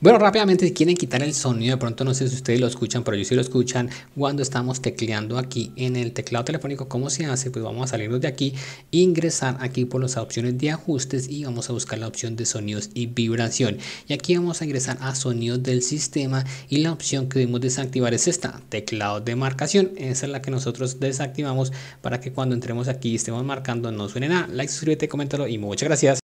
Bueno, rápidamente, si quieren quitar el sonido, de pronto no sé si ustedes lo escuchan, pero yo sí lo escuchan cuando estamos tecleando aquí en el teclado telefónico. ¿Cómo se hace? Pues vamos a salirnos de aquí, ingresar aquí por las opciones de ajustes y vamos a buscar la opción de sonidos y vibración. Y aquí vamos a ingresar a sonidos del sistema y la opción que debemos desactivar es esta, teclado de marcación. Esa es la que nosotros desactivamos para que cuando entremos aquí estemos marcando no suene nada. Like, suscríbete, coméntalo y muchas gracias.